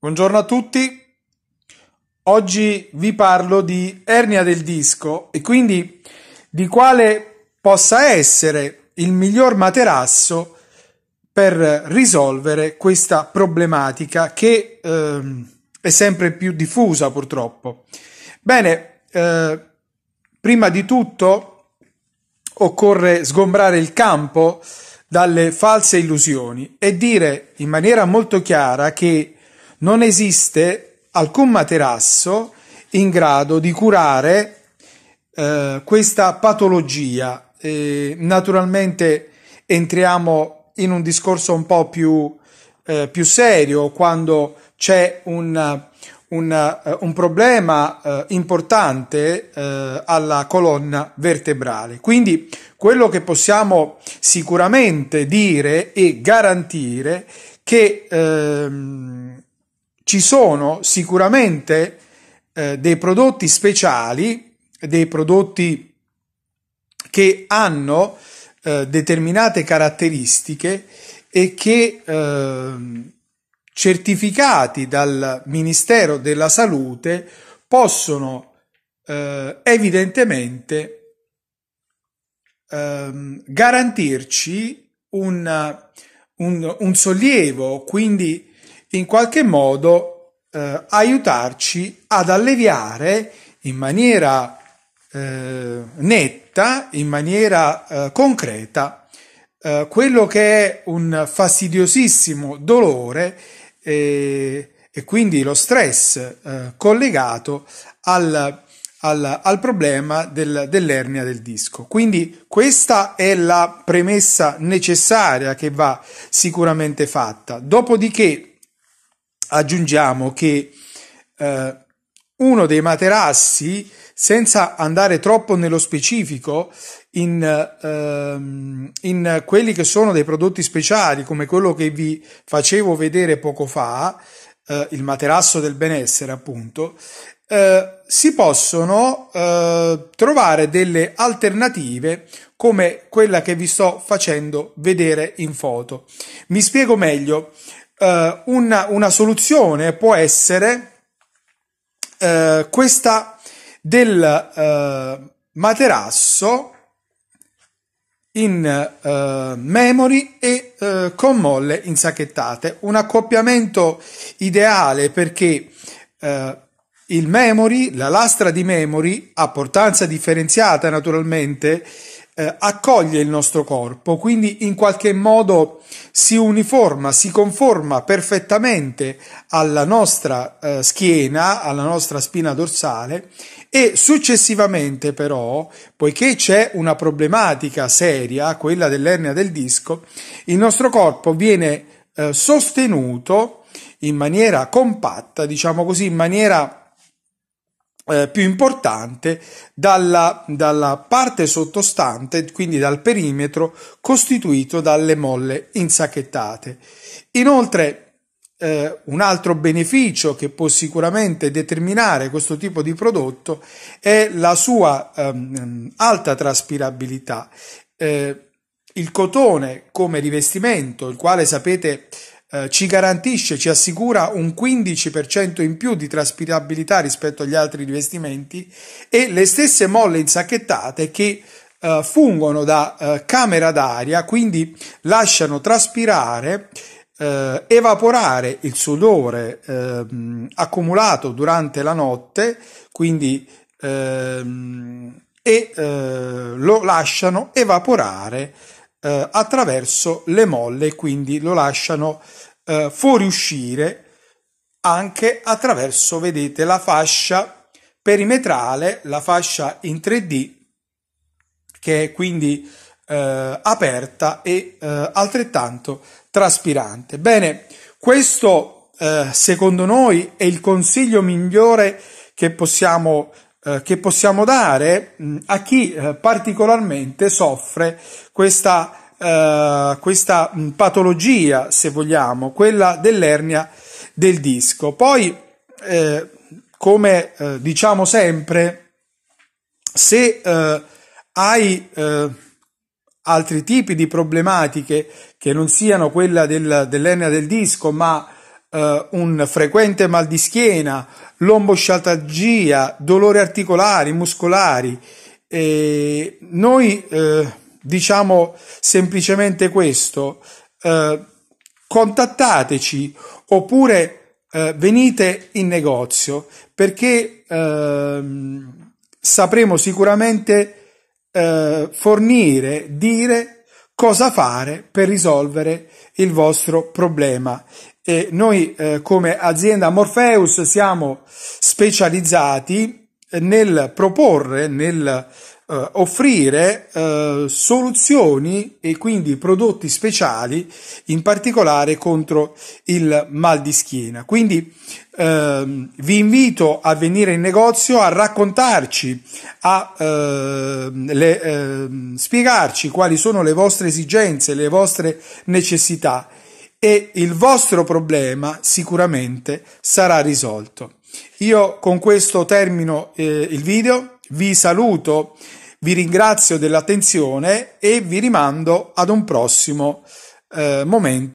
Buongiorno a tutti. Oggi vi parlo di ernia del disco e quindi di quale possa essere il miglior materasso per risolvere questa problematica che eh, è sempre più diffusa purtroppo. Bene, eh, prima di tutto occorre sgombrare il campo dalle false illusioni e dire in maniera molto chiara che non esiste alcun materasso in grado di curare eh, questa patologia. E naturalmente entriamo in un discorso un po' più, eh, più serio quando c'è un, un, eh, un problema eh, importante eh, alla colonna vertebrale. Quindi quello che possiamo sicuramente dire e garantire che ehm, ci sono sicuramente eh, dei prodotti speciali, dei prodotti che hanno eh, determinate caratteristiche e che eh, certificati dal Ministero della Salute possono eh, evidentemente ehm, garantirci un, un, un sollievo, quindi in qualche modo eh, aiutarci ad alleviare in maniera eh, netta, in maniera eh, concreta, eh, quello che è un fastidiosissimo dolore eh, e quindi lo stress eh, collegato al, al, al problema del, dell'ernia del disco. Quindi questa è la premessa necessaria che va sicuramente fatta. Dopodiché aggiungiamo che eh, uno dei materassi, senza andare troppo nello specifico, in, ehm, in, quelli che sono dei prodotti speciali, come quello che vi facevo vedere poco fa, eh, il materasso del benessere, appunto, eh, si possono eh, trovare delle alternative come quella che vi sto facendo vedere in foto. Mi spiego meglio eh, una, una, soluzione può essere eh, questa del eh, materasso in eh, memory e eh, con molle insacchettate. Un accoppiamento ideale perché eh, il memory, la lastra di memory a portanza differenziata naturalmente, eh, accoglie il nostro corpo, quindi in qualche modo si uniforma, si conforma perfettamente alla nostra eh, schiena, alla nostra spina dorsale e successivamente però, poiché c'è una problematica seria, quella dell'ernia del disco, il nostro corpo viene eh, sostenuto in maniera compatta, diciamo così, in maniera eh, più importante dalla, dalla parte sottostante, quindi dal perimetro costituito dalle molle insacchettate. Inoltre, eh, un altro beneficio che può sicuramente determinare questo tipo di prodotto è la sua ehm, alta traspirabilità. Eh, il cotone come rivestimento, il quale sapete eh, ci garantisce, ci assicura un 15% in più di traspirabilità rispetto agli altri rivestimenti e le stesse molle insacchettate che eh, fungono da eh, camera d'aria, quindi lasciano traspirare eh, evaporare il sudore eh, accumulato durante la notte, quindi ehm, eh, e lo lasciano evaporare eh, attraverso le molle, quindi lo lasciano eh, fuoriuscire anche attraverso, vedete, la fascia perimetrale, la fascia in 3D, che è quindi eh, aperta e eh, altrettanto traspirante. Bene, questo eh, secondo noi è il consiglio migliore che possiamo eh, che possiamo dare mm, a chi eh, particolarmente soffre questa, eh, questa mm, patologia, se vogliamo, quella dell'ernia del disco. Poi, come diciamo sempre, se hai altri tipi di problematiche che non siano quella del, dell'ernia del disco, ma eh, un frequente mal di schiena, lomboscialtagia, dolori articolari, muscolari. E noi eh, diciamo semplicemente questo, eh, contattateci oppure eh, venite in negozio perché ehm, sapremo sicuramente eh, fornire, dire cosa fare per risolvere il vostro problema eh, noi eh, come azienda Morpheus siamo specializzati nel proporre, nel eh, offrire eh, soluzioni e quindi prodotti speciali, in particolare contro il mal di schiena. Quindi eh, vi invito a venire in negozio a raccontarci, a ehm, le, ehm, spiegarci quali sono le vostre esigenze, le vostre necessità e il vostro problema sicuramente sarà risolto. Io con questo termino eh, il video, vi saluto, vi ringrazio dell'attenzione e vi rimando ad un prossimo eh, momento.